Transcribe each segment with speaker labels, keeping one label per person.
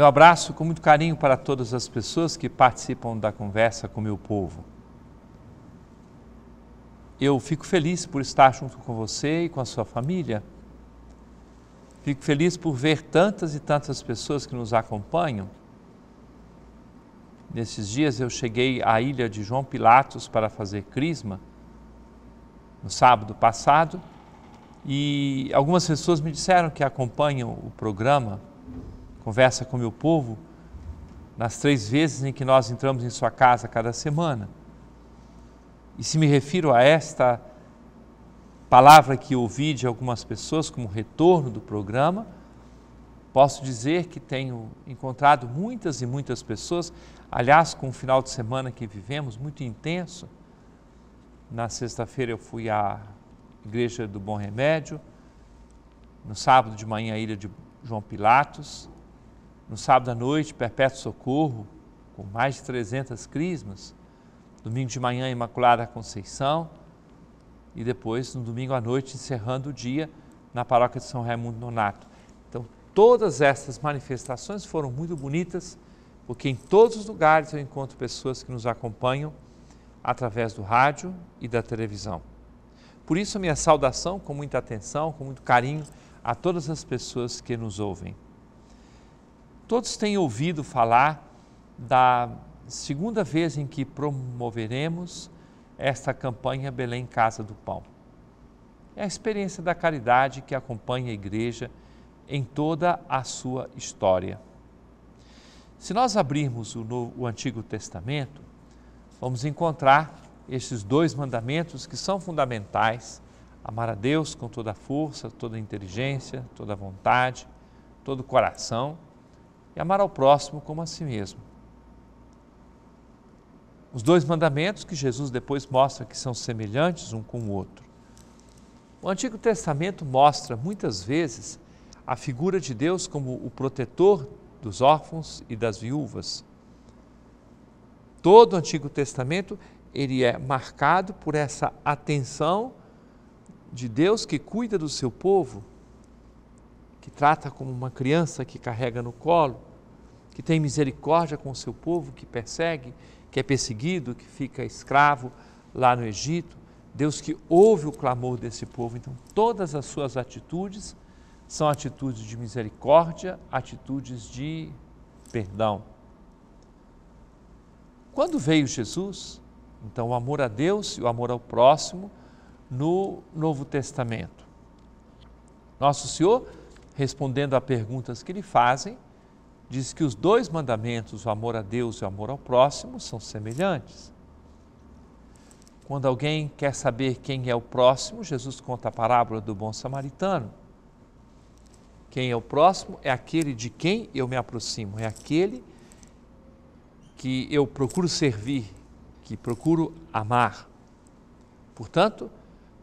Speaker 1: Meu abraço com muito carinho para todas as pessoas que participam da conversa com meu povo. Eu fico feliz por estar junto com você e com a sua família. Fico feliz por ver tantas e tantas pessoas que nos acompanham. Nesses dias eu cheguei à ilha de João Pilatos para fazer crisma, no sábado passado, e algumas pessoas me disseram que acompanham o programa conversa com meu povo nas três vezes em que nós entramos em sua casa cada semana. E se me refiro a esta palavra que ouvi de algumas pessoas como retorno do programa, posso dizer que tenho encontrado muitas e muitas pessoas, aliás, com o final de semana que vivemos, muito intenso. Na sexta-feira eu fui à Igreja do Bom Remédio, no sábado de manhã, à Ilha de João Pilatos, no sábado à noite, Perpétuo Socorro, com mais de 300 crismas. Domingo de manhã, Imaculada Conceição. E depois, no domingo à noite, encerrando o dia, na paróquia de São Raimundo Nonato. Então, todas essas manifestações foram muito bonitas, porque em todos os lugares eu encontro pessoas que nos acompanham através do rádio e da televisão. Por isso, minha saudação com muita atenção, com muito carinho a todas as pessoas que nos ouvem. Todos têm ouvido falar da segunda vez em que promoveremos esta campanha Belém Casa do Pão. É a experiência da caridade que acompanha a igreja em toda a sua história. Se nós abrirmos o, Novo, o Antigo Testamento, vamos encontrar estes dois mandamentos que são fundamentais: amar a Deus com toda a força, toda a inteligência, toda a vontade, todo o coração e amar ao próximo como a si mesmo. Os dois mandamentos que Jesus depois mostra que são semelhantes um com o outro. O Antigo Testamento mostra muitas vezes a figura de Deus como o protetor dos órfãos e das viúvas. Todo o Antigo Testamento ele é marcado por essa atenção de Deus que cuida do seu povo que trata como uma criança que carrega no colo, que tem misericórdia com o seu povo, que persegue, que é perseguido, que fica escravo lá no Egito. Deus que ouve o clamor desse povo. Então, todas as suas atitudes são atitudes de misericórdia, atitudes de perdão. Quando veio Jesus, então o amor a Deus e o amor ao próximo no Novo Testamento. Nosso Senhor respondendo a perguntas que lhe fazem, diz que os dois mandamentos, o amor a Deus e o amor ao próximo, são semelhantes. Quando alguém quer saber quem é o próximo, Jesus conta a parábola do bom samaritano. Quem é o próximo é aquele de quem eu me aproximo, é aquele que eu procuro servir, que procuro amar. Portanto,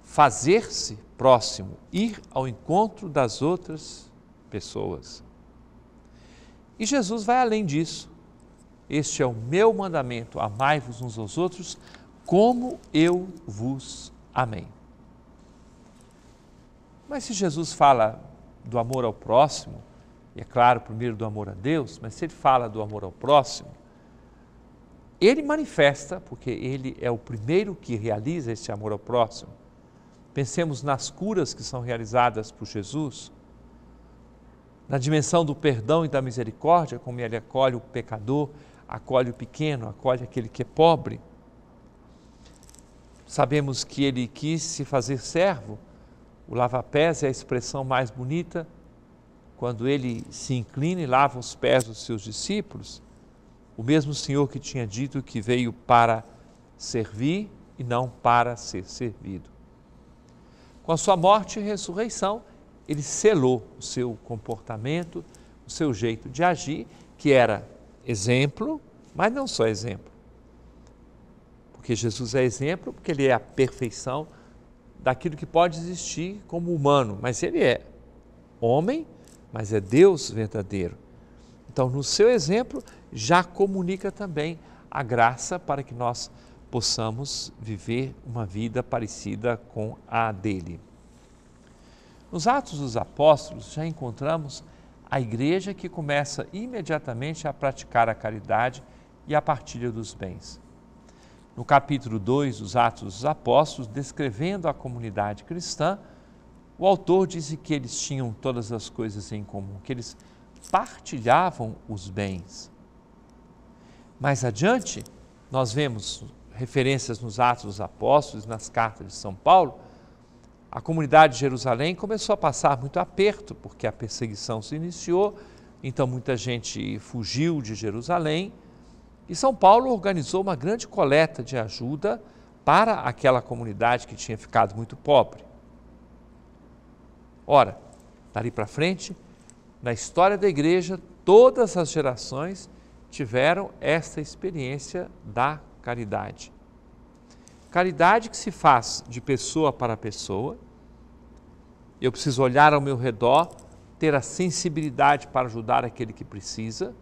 Speaker 1: fazer-se próximo, ir ao encontro das outras pessoas. E Jesus vai além disso. Este é o meu mandamento: amai-vos uns aos outros, como eu vos amei. Mas se Jesus fala do amor ao próximo, e é claro, primeiro do amor a Deus, mas se ele fala do amor ao próximo, ele manifesta, porque ele é o primeiro que realiza esse amor ao próximo. Pensemos nas curas que são realizadas por Jesus na dimensão do perdão e da misericórdia, como ele acolhe o pecador, acolhe o pequeno, acolhe aquele que é pobre. Sabemos que ele quis se fazer servo, o lava-pés é a expressão mais bonita, quando ele se inclina e lava os pés dos seus discípulos, o mesmo Senhor que tinha dito que veio para servir e não para ser servido. Com a sua morte e ressurreição, ele selou o seu comportamento, o seu jeito de agir, que era exemplo, mas não só exemplo. Porque Jesus é exemplo, porque ele é a perfeição daquilo que pode existir como humano, mas ele é homem, mas é Deus verdadeiro. Então, no seu exemplo, já comunica também a graça para que nós possamos viver uma vida parecida com a dele. Nos Atos dos Apóstolos já encontramos a igreja que começa imediatamente a praticar a caridade e a partilha dos bens. No capítulo 2 dos Atos dos Apóstolos, descrevendo a comunidade cristã, o autor diz que eles tinham todas as coisas em comum, que eles partilhavam os bens. Mais adiante, nós vemos referências nos Atos dos Apóstolos, nas cartas de São Paulo, a comunidade de Jerusalém começou a passar muito aperto, porque a perseguição se iniciou, então muita gente fugiu de Jerusalém. E São Paulo organizou uma grande coleta de ajuda para aquela comunidade que tinha ficado muito pobre. Ora, dali para frente, na história da igreja, todas as gerações tiveram esta experiência da caridade. Caridade que se faz de pessoa para pessoa eu preciso olhar ao meu redor, ter a sensibilidade para ajudar aquele que precisa.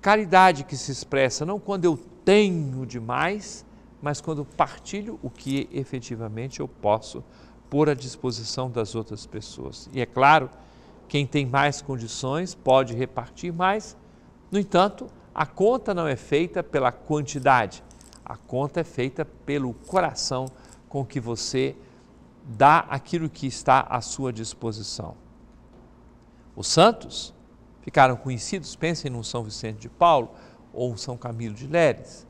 Speaker 1: Caridade que se expressa não quando eu tenho demais, mas quando partilho o que efetivamente eu posso pôr à disposição das outras pessoas. E é claro, quem tem mais condições pode repartir mais. No entanto, a conta não é feita pela quantidade, a conta é feita pelo coração com que você dá aquilo que está à sua disposição. Os santos ficaram conhecidos, pensem num São Vicente de Paulo ou um São Camilo de Leres.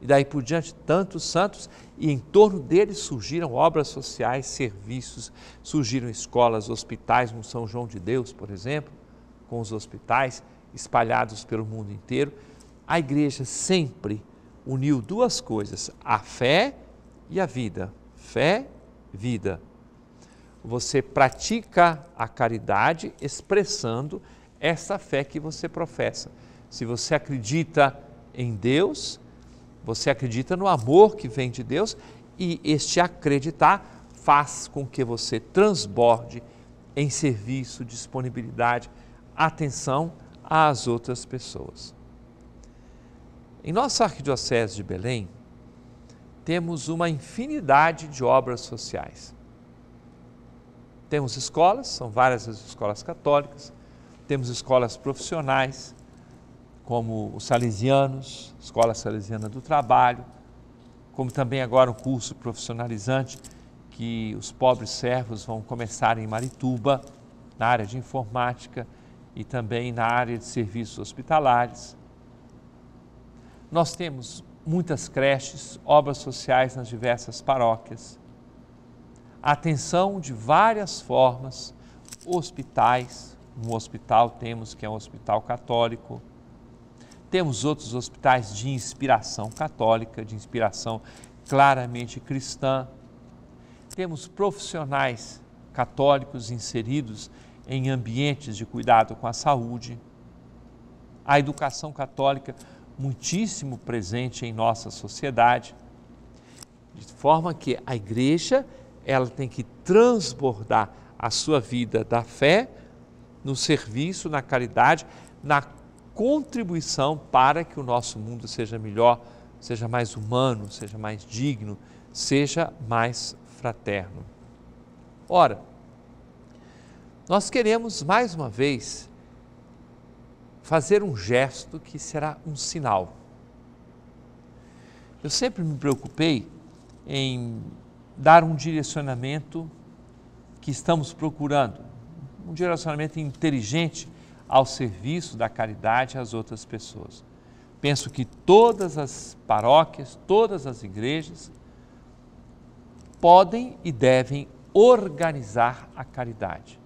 Speaker 1: E daí por diante, tantos santos, e em torno deles surgiram obras sociais, serviços, surgiram escolas, hospitais, no São João de Deus, por exemplo, com os hospitais espalhados pelo mundo inteiro. A igreja sempre uniu duas coisas, a fé e a vida, fé vida. Você pratica a caridade expressando essa fé que você professa. Se você acredita em Deus, você acredita no amor que vem de Deus e este acreditar faz com que você transborde em serviço, disponibilidade, atenção às outras pessoas. Em nossa Arquidiocese de Belém, temos uma infinidade de obras sociais. Temos escolas, são várias as escolas católicas, temos escolas profissionais, como os salesianos, Escola Salesiana do Trabalho, como também agora o curso profissionalizante que os pobres servos vão começar em Marituba, na área de informática e também na área de serviços hospitalares. Nós temos muitas creches, obras sociais nas diversas paróquias, atenção de várias formas, hospitais, um hospital temos que é um hospital católico, temos outros hospitais de inspiração católica, de inspiração claramente cristã, temos profissionais católicos inseridos em ambientes de cuidado com a saúde, a educação católica muitíssimo presente em nossa sociedade, de forma que a igreja ela tem que transbordar a sua vida da fé no serviço, na caridade, na contribuição para que o nosso mundo seja melhor, seja mais humano, seja mais digno, seja mais fraterno. Ora, nós queremos mais uma vez fazer um gesto que será um sinal. Eu sempre me preocupei em dar um direcionamento que estamos procurando, um direcionamento inteligente ao serviço da caridade às outras pessoas. Penso que todas as paróquias, todas as igrejas podem e devem organizar a caridade.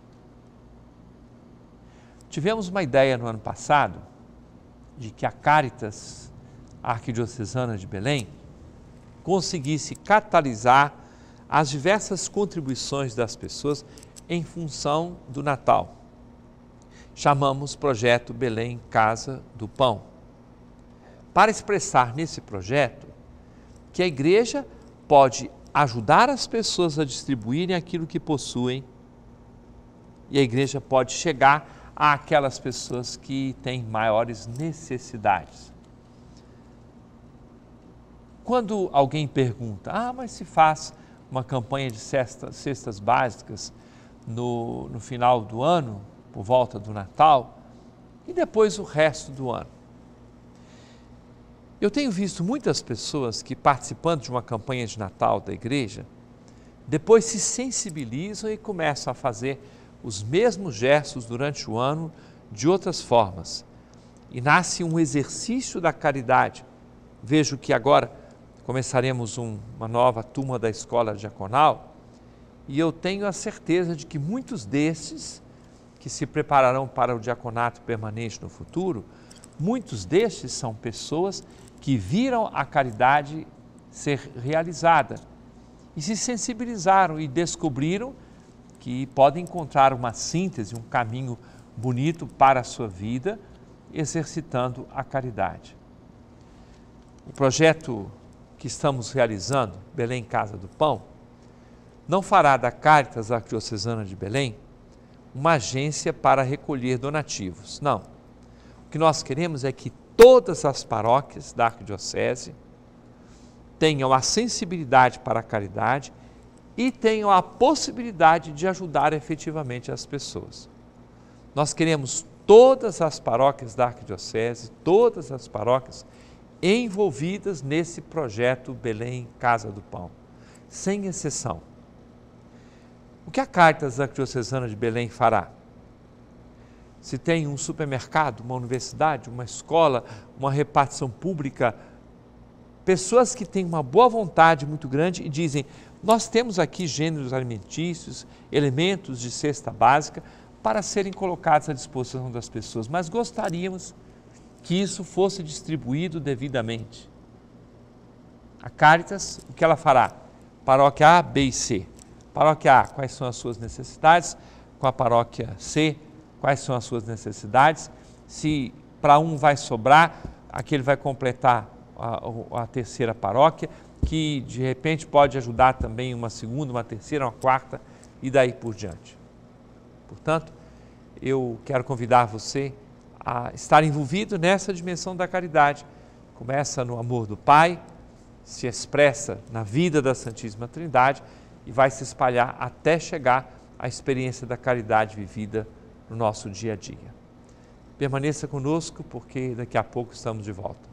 Speaker 1: Tivemos uma ideia no ano passado de que a Caritas a Arquidiocesana de Belém conseguisse catalisar as diversas contribuições das pessoas em função do Natal. Chamamos projeto Belém Casa do Pão, para expressar nesse projeto que a igreja pode ajudar as pessoas a distribuírem aquilo que possuem e a igreja pode chegar àquelas pessoas que têm maiores necessidades. Quando alguém pergunta, ah, mas se faz uma campanha de cesta, cestas básicas no, no final do ano, por volta do Natal, e depois o resto do ano. Eu tenho visto muitas pessoas que, participando de uma campanha de Natal da igreja, depois se sensibilizam e começam a fazer os mesmos gestos durante o ano de outras formas. E nasce um exercício da caridade. Vejo que agora começaremos um, uma nova turma da escola diaconal e eu tenho a certeza de que muitos desses que se prepararão para o diaconato permanente no futuro, muitos destes são pessoas que viram a caridade ser realizada e se sensibilizaram e descobriram que podem encontrar uma síntese, um caminho bonito para a sua vida, exercitando a caridade. O projeto que estamos realizando, Belém Casa do Pão, não fará da Caritas Arquidiocesana de Belém uma agência para recolher donativos. Não. O que nós queremos é que todas as paróquias da Arquidiocese tenham a sensibilidade para a caridade e tenham a possibilidade de ajudar efetivamente as pessoas. Nós queremos todas as paróquias da Arquidiocese, todas as paróquias envolvidas nesse projeto Belém Casa do Pão, sem exceção. O que a Carta Arquidiocesana de Belém fará? Se tem um supermercado, uma universidade, uma escola, uma repartição pública, pessoas que têm uma boa vontade muito grande e dizem: nós temos aqui gêneros alimentícios, elementos de cesta básica para serem colocados à disposição das pessoas, mas gostaríamos que isso fosse distribuído devidamente. A Caritas, o que ela fará? Paróquia A, B e C. Paróquia A, quais são as suas necessidades? Com a paróquia C, quais são as suas necessidades? Se para um vai sobrar, aquele vai completar a, a terceira paróquia, que de repente pode ajudar também uma segunda, uma terceira, uma quarta e daí por diante. Portanto, eu quero convidar você a estar envolvido nessa dimensão da caridade. Começa no amor do Pai, se expressa na vida da Santíssima Trindade e vai se espalhar até chegar à experiência da caridade vivida no nosso dia a dia. Permaneça conosco porque daqui a pouco estamos de volta.